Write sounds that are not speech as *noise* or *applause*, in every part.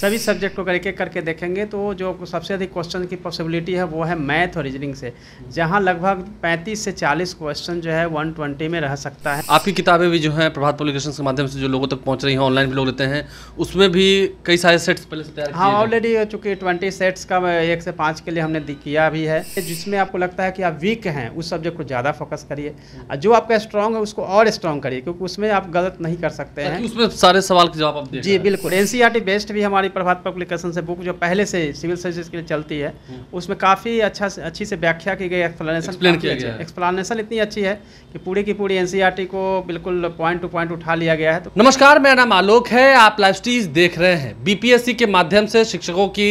सभी सब्जेक्ट को करके करके देखेंगे तो जो सबसे अधिक क्वेश्चन की पॉसिबिलिटी है वो है मैथ और रीजनिंग से जहाँ लगभग 35 से 40 क्वेश्चन जो है 120 में रह सकता है आपकी किताबें भी जो है प्रभात पब्लिकेशन के माध्यम से जो लोगों तक पहुँच रही हैं ऑनलाइन भी लोग लेते हैं उसमें भी कई सारे सेट्स पहले से तैयार हाँ ऑलरेडी चूँकि ट्वेंटी सेट्स का एक से पाँच के लिए हमने किया भी है जिसमें आपको लगता है कि आप वीक हैं उस सब्जेक्ट को ज़्यादा फोकस करिए जो आपका स्ट्रॉन्ग है उसको और स्ट्रॉन्ग करिए क्योंकि उसमें आप गलत नहीं कर सकते हैं उसमें सारे सवाल के जवाब आप जी बिल्कुल एन बेस्ट e भी हमारे हमारी प्रभात पब्लिकेशन से बुक जो पहले से सिविल सर्विस के लिए चलती है हम्म। उसमें काफ़ी अच्छा अच्छी से व्याख्या की गई एक्सप्लेनेशन एक्सप्लेनेशन इतनी अच्छी है कि पूरी की पूरी एनसीईआरटी e को बिल्कुल पॉइंट टू पॉइंट उठा लिया गया है तो नमस्कार मेरा नाम आलोक है आप लाइफ स्टीज देख रहे हैं बीपीएससी के माध्यम से शिक्षकों की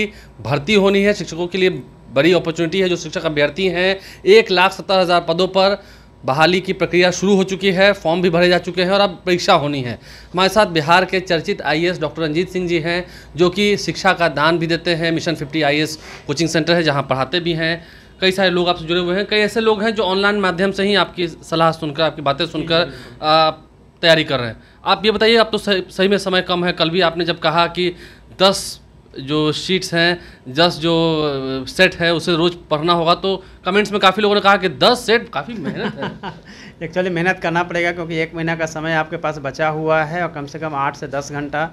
भर्ती होनी है शिक्षकों के लिए बड़ी अपॉर्चुनिटी है जो शिक्षक अभ्यर्थी हैं एक लाख सत्तर हज़ार पदों पर बहाली की प्रक्रिया शुरू हो चुकी है फॉर्म भी भरे जा चुके हैं और अब परीक्षा होनी है हमारे साथ बिहार के चर्चित आईएएस डॉक्टर रंजीत सिंह जी हैं जो कि शिक्षा का दान भी देते हैं मिशन 50 आईएएस कोचिंग सेंटर है जहां पढ़ाते भी हैं कई सारे लोग आपसे जुड़े हुए हैं कई ऐसे लोग हैं जो ऑनलाइन माध्यम से ही आपकी सलाह सुनकर आपकी बातें सुनकर तैयारी कर रहे हैं आप ये बताइए आप तो सही में समय कम है कल भी आपने जब कहा कि दस जो शीट्स हैं दस जो सेट uh, है उसे रोज़ पढ़ना होगा तो कमेंट्स में काफ़ी लोगों ने कहा कि दस सेट काफ़ी मेहनत है एक्चुअली *laughs* मेहनत करना पड़ेगा क्योंकि एक महीना का समय आपके पास बचा हुआ है और कम से कम आठ से दस घंटा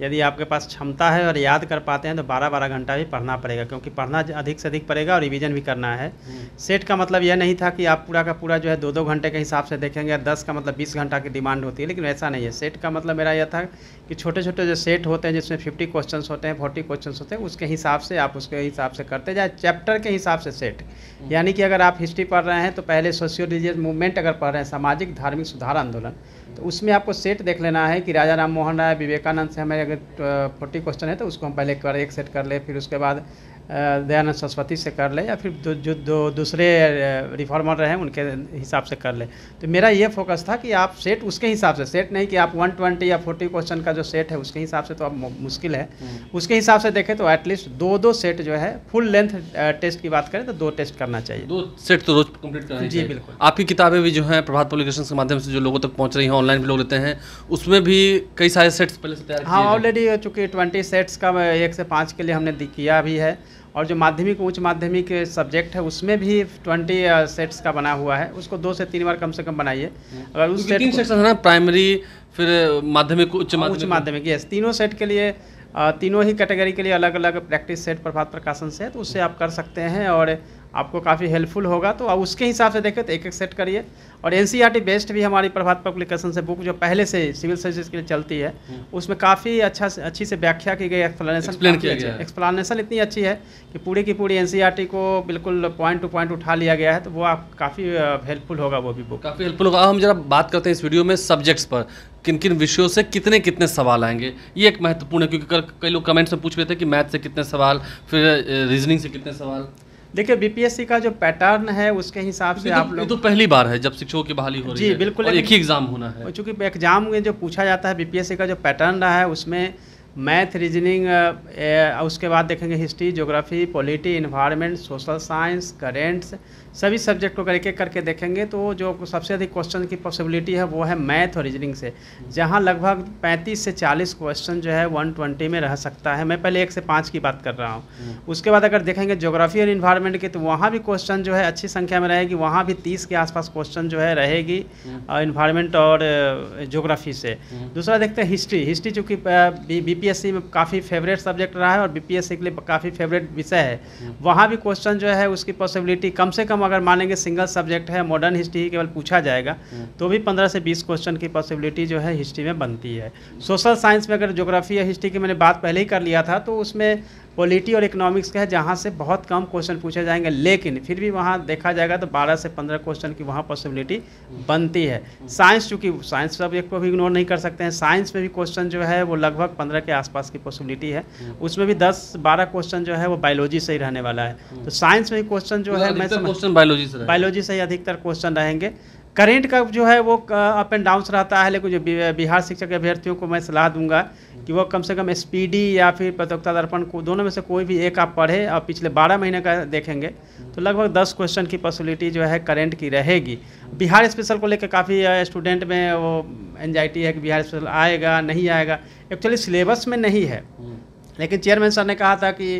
यदि आपके पास क्षमता है और याद कर पाते हैं तो बारह बारह घंटा भी पढ़ना पड़ेगा क्योंकि पढ़ना अधिक से अधिक पड़ेगा और रिवीजन भी करना है हम्म। सेट का मतलब यह नहीं था कि आप पूरा का पूरा जो है दो दो घंटे के हिसाब से देखेंगे या दस का मतलब बीस घंटा की डिमांड होती है लेकिन ऐसा नहीं है सेट का मतलब मेरा यह था कि छोटे छोटे जो सेट होते हैं जिसमें फिफ्टी क्वेश्चन होते हैं फोर्टी क्वेश्चन होते हैं उसके हिसाब से आप उसके हिसाब से करते जाए चैप्टर के हिसाब से सेट हम्म। यानी कि अगर आप हिस्ट्री पढ़ रहे हैं तो पहले सोशियो रिलीजियस मूवमेंट अगर पढ़ रहे हैं सामाजिक धार्मिक सुधार आंदोलन तो उसमें आपको सेट देख लेना है कि राजा राम मोहन राय विवेकानंद से हमारे अगर फोर्टी क्वेश्चन है तो उसको हम पहले एक बार एक सेट कर ले फिर उसके बाद दयानंद सरस्वती से कर ले या फिर दो, जो दो दूसरे रिफॉर्मर रहे उनके हिसाब से कर ले तो मेरा ये फोकस था कि आप सेट उसके हिसाब से सेट नहीं कि आप 120 या 40 क्वेश्चन का जो सेट है उसके हिसाब से तो अब मुश्किल है हम्म। उसके हिसाब से देखें तो एटलीस्ट दो दो सेट जो है फुल लेंथ टेस्ट की बात करें तो दो टेस्ट करना चाहिए दो सेट तो रोज कम्प्लीट करना जी बिल्कुल आपकी किताबें भी जो है प्रभात पब्लिकेशन के माध्यम से जो लोगों तक पहुँच रही हैं ऑनलाइन भी लोग लेते हैं उसमें भी कई सारे सेट्स पहले से तैयार हाँ ऑलरेडी चूँकि ट्वेंटी सेट्स का एक से पाँच के लिए हमने किया भी है और जो माध्यमिक उच्च माध्यमिक सब्जेक्ट है उसमें भी ट्वेंटी सेट्स uh, का बना हुआ है उसको दो से तीन बार कम से कम बनाइए अगर उस सेट तीन प्राइमरी फिर माध्यमिक उच्च माध्यमिक हाँ, उच्च माध्यमिक यस तीनों सेट के लिए तीनों ही कैटेगरी के लिए अलग अलग प्रैक्टिस सेट प्रभात प्रकाशन से तो उससे आप कर सकते हैं और आपको काफ़ी हेल्पफुल होगा तो आप उसके हिसाब से देखें तो एक एक सेट करिए और एन सी e बेस्ट भी हमारी प्रभात पब्लिकेशन से बुक जो पहले से सिविल सर्विस के लिए चलती है हम्म। उसमें काफ़ी अच्छा अच्छी से व्याख्या की गई एक्सप्लेनेशन एक्सप्लानेशन इतनी अच्छी है कि पूरी की पूरी एन e को बिल्कुल पॉइंट टू पॉइंट उठा लिया गया है तो वो आप काफ़ी हेल्पफुल होगा वो भी बुक काफ़ी हेल्पफुल होगा हम जरा बात करते हैं इस वीडियो में सब्जेक्ट्स पर किन किन विषयों से कितने कितने सवाल आएंगे ये एक महत्वपूर्ण है क्योंकि कई लोग कमेंट्स में पूछ रहे थे कि मैथ से कितने सवाल फिर रीजनिंग से कितने सवाल देखिए बीपीएससी का जो पैटर्न है उसके हिसाब से आप लोग तो पहली बार है जब शिक्षकों की बहाली हो रही जी, है बिल्कुल और एक ही एग्जाम होना है क्योंकि एग्जाम में जो पूछा जाता है बीपीएससी का जो पैटर्न रहा है उसमें मैथ रीजनिंग उसके बाद देखेंगे history geography polity environment social science currents सभी सब्जेक्ट को करके करके देखेंगे तो जो सबसे अधिक क्वेश्चन की पॉसिबिलिटी है वो है मैथ और रीजनिंग से जहाँ लगभग 35 से 40 क्वेश्चन जो है 120 में रह सकता है मैं पहले एक से पाँच की बात कर रहा हूँ हम्म। उसके बाद अगर देखेंगे जोग्राफी और इन्वायरमेंट की तो वहाँ भी क्वेश्चन जो है अच्छी संख्या में रहेगी वहाँ भी तीस के आसपास क्वेश्चन जो है रहेगी इन्वायरमेंट हम्म। और जोग्राफी से हम्म। दूसरा देखते हैं हिस्ट्री हिस्ट्री चूँकि बी बीपीएससी में काफ़ी फेवरेट सब्जेक्ट रहा है और बीपीएससी के लिए काफ़ी फेवरेट विषय है वहाँ भी क्वेश्चन जो है उसकी पॉसिबिलिटी कम से कम अगर मानेंगे सिंगल सब्जेक्ट है मॉडर्न हिस्ट्री ही केवल पूछा जाएगा तो भी पंद्रह से बीस क्वेश्चन की पॉसिबिलिटी जो है हिस्ट्री में बनती है सोशल साइंस में अगर जोग्राफी या हिस्ट्री की मैंने बात पहले ही कर लिया था तो उसमें पॉलिटी और इकोनॉमिक्स का है जहाँ से बहुत कम क्वेश्चन पूछे जाएंगे लेकिन फिर भी वहाँ देखा जाएगा तो 12 से 15 क्वेश्चन की वहाँ पॉसिबिलिटी बनती है साइंस चूँकि साइंस सब्जेक्ट को भी इग्नोर नहीं कर सकते हैं साइंस में भी क्वेश्चन जो है वो लगभग पंद्रह के आसपास की पॉसिबिलिटी है उसमें भी दस बारह क्वेश्चन जो है वो बायोलॉजी से ही रहने वाला है तो साइंस में क्वेश्चन जो है मतलब मैं बायोलॉजी से ही अधिकतर क्वेश्चन रहेंगे करेंट का जो है वो अप एंड डाउंस रहता है लेकिन जो बिहार शिक्षक अभ्यर्थियों को मैं सलाह दूंगा कि वो कम से कम एस या फिर प्रतियोगिता दर्पण को दोनों में से कोई भी एक आप पढ़े और पिछले बारह महीने का देखेंगे तो लगभग दस क्वेश्चन की पॉसिबिलिटी जो है करेंट की रहेगी बिहार स्पेशल को लेकर काफ़ी स्टूडेंट में वो एनजाइटी है कि बिहार स्पेशल आएगा नहीं आएगा एक्चुअली सिलेबस में नहीं है लेकिन चेयरमैन सर ने कहा था कि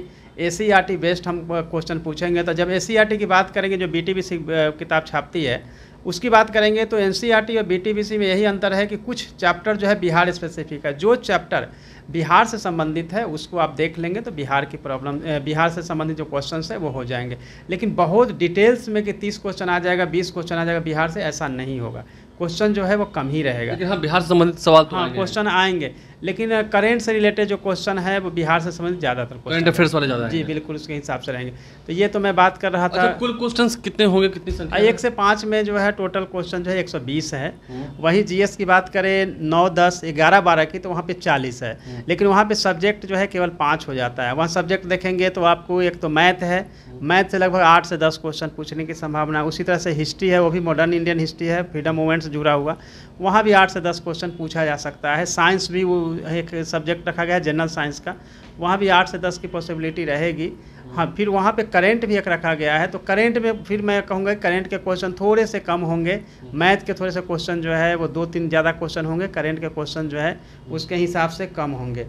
ए बेस्ड e हम क्वेश्चन पूछेंगे तो जब ए e की बात करेंगे जो बी किताब छापती है उसकी बात करेंगे तो एन e और बी में यही अंतर है कि कुछ चैप्टर जो है बिहार स्पेसिफिक है जो चैप्टर बिहार से संबंधित है उसको आप देख लेंगे तो बिहार की प्रॉब्लम बिहार से संबंधित जो क्वेश्चन है वो हो जाएंगे लेकिन बहुत डिटेल्स में कि तीस क्वेश्चन आ जाएगा बीस क्वेश्चन आ जाएगा बिहार से ऐसा नहीं होगा क्वेश्चन जो है वो कम ही रहेगा लेकिन हाँ बिहार से संबंधित सवाल तो हाँ क्वेश्चन आएंगे लेकिन करेंट से रिलेटेड जो क्वेश्चन है वो बिहार से संबंधित ज़्यादातर करेंट अफेयर्स वाले ज़्यादा जी बिल्कुल उसके हिसाब से रहेंगे तो ये तो मैं बात कर रहा था अच्छा, कुल क्वेश्चन कितने होंगे कितनी संख्या एक से पाँच में जो है टोटल क्वेश्चन जो है एक सौ बीस है हम्म। वहीं जी की बात करें नौ दस ग्यारह बारह की तो वहाँ पे चालीस है हम्म। लेकिन वहाँ पे सब्जेक्ट जो है केवल पाँच हो जाता है वहाँ सब्जेक्ट देखेंगे तो आपको एक तो मैथ है मैथ हम्म। से लगभग आठ से दस क्वेश्चन पूछने की संभावना उसी तरह से हिस्ट्री है वो भी मॉडर्न इंडियन हिस्ट्री है फ्रीडम मूवमेंट्स से जुड़ा हुआ वहाँ भी आठ से दस क्वेश्चन पूछा जा सकता है साइंस भी वो एक सब्जेक्ट रखा गया है जनरल साइंस का वहाँ भी आठ से दस की पॉसिबिलिटी रहेगी हाँ फिर वहाँ पे करंट भी एक रखा गया है तो करंट में फिर मैं कहूँगा करंट के क्वेश्चन थोड़े से कम होंगे मैथ के थोड़े से क्वेश्चन जो है वो दो तीन ज़्यादा क्वेश्चन होंगे करंट के क्वेश्चन जो है उसके हिसाब से कम होंगे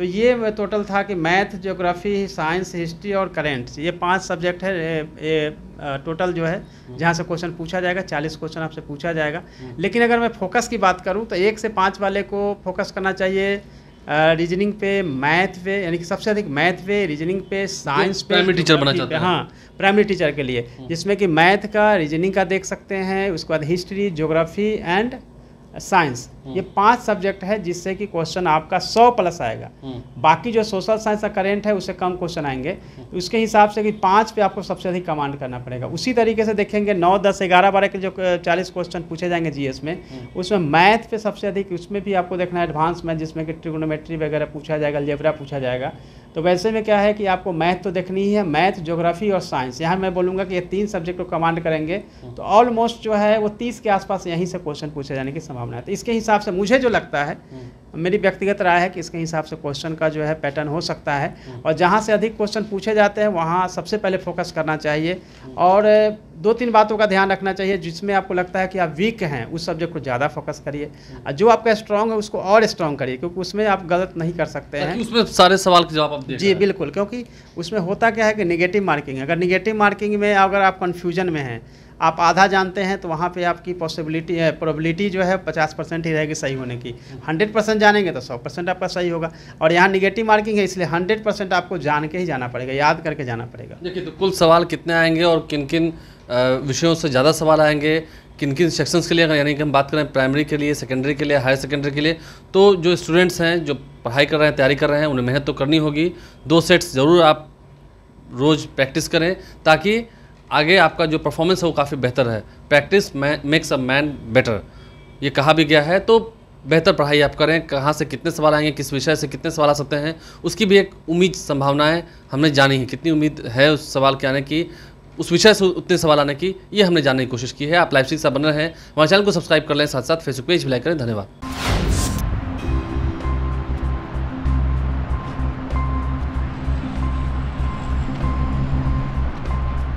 तो ये टोटल था कि मैथ ज्योग्राफी साइंस हिस्ट्री और करेंट्स ये पांच सब्जेक्ट है ये टोटल जो है हम्म। जहाँ से क्वेश्चन पूछा जाएगा चालीस क्वेश्चन आपसे पूछा जाएगा हम्म। लेकिन अगर मैं फोकस की बात करूँ तो एक से पाँच वाले को फोकस करना चाहिए रीजनिंग पे मैथ पे यानी कि सबसे अधिक मैथ पे रीजनिंग पे साइंस पे प्राइमरी टीचर बनना चाहते हैं हाँ प्राइमरी टीचर के लिए हम्म। जिसमें कि मैथ का रीजनिंग का देख सकते हैं उसके बाद हिस्ट्री ज्योग्राफी एंड साइंस हम्म। ये पांच सब्जेक्ट है जिससे कि क्वेश्चन आपका सौ प्लस आएगा हम्म। बाकी जो सोशल साइंस का करेंट है उससे कम क्वेश्चन आएंगे हम्म। उसके हिसाब से कि पांच पे आपको सबसे अधिक कमांड करना पड़ेगा उसी तरीके से देखेंगे नौ दस ग्यारह बारह के जो चालीस क्वेश्चन पूछे जाएंगे जीएस में उसमें मैथ पे सबसे अधिक उसमें भी आपको देखना है एडवांस मैथ जिसमें कि ट्रिग्नोमेट्री वगैरह पूछा जाएगा लेबरा पूछा जाएगा तो वैसे में क्या है कि आपको मैथ तो देखनी ही है मैथ ज्योग्राफी और साइंस यहाँ मैं बोलूँगा कि ये तीन सब्जेक्ट को कमांड करेंगे हम्म। तो ऑलमोस्ट जो है वो तीस के आसपास यहीं से क्वेश्चन पूछे जाने की संभावना है तो इसके हिसाब से मुझे जो लगता है हम्म। मेरी व्यक्तिगत राय है कि इसके हिसाब से क्वेश्चन का जो है पैटर्न हो सकता है और जहाँ से अधिक क्वेश्चन पूछे जाते हैं वहाँ सबसे पहले फोकस करना चाहिए और दो तीन बातों का ध्यान रखना चाहिए जिसमें आपको लगता है कि आप वीक हैं उस सब्जेक्ट को ज़्यादा फोकस करिए और जो आपका स्ट्रांग है उसको और स्ट्रांग करिए क्योंकि उसमें आप गलत नहीं कर सकते हैं उसमें सारे सवाल के जवाब जी बिल्कुल क्योंकि उसमें होता क्या है कि निगेटिव मार्किंग अगर निगेटिव मार्किंग में अगर आप कन्फ्यूजन में हैं आप आधा जानते हैं तो वहाँ पे आपकी पॉसिबिलिटी है प्रोबिलिटी जो है 50 परसेंट ही रहेगी सही होने की 100 परसेंट जानेंगे तो 100 परसेंट आपका सही होगा और यहाँ निगेटिव मार्किंग है इसलिए 100 परसेंट आपको जान के ही जाना पड़ेगा याद करके जाना पड़ेगा देखिए तो कुल सवाल कितने आएंगे और किन किन विषयों से ज़्यादा सवाल आएंगे किन किन सेक्शंस के लिए अगर यानी कि हम बात करें प्राइमरी के लिए सेकेंडरी के लिए हायर सेकेंडरी के लिए तो जो स्टूडेंट्स हैं जो पढ़ाई कर रहे हैं तैयारी कर रहे हैं उन्हें मेहनत तो करनी होगी दो सेट्स ज़रूर आप रोज़ प्रैक्टिस करें ताकि आगे आपका जो परफॉर्मेंस है वो काफ़ी बेहतर है practice makes a man better ये कहा भी गया है तो बेहतर पढ़ाई आप करें कहाँ से कितने सवाल आएंगे किस विषय से कितने सवाल आ सकते हैं उसकी भी एक उम्मीद संभावनाएं हमने जानी है कितनी उम्मीद है उस सवाल के आने की उस विषय से उतने सवाल आने की ये हमने जानने की कोशिश की है आप लाइव सीख सा बन रहे हैं हमारे चैनल को सब्सक्राइब कर लें साथ साथ फेसबुक पेज भी लाइक करें धन्यवाद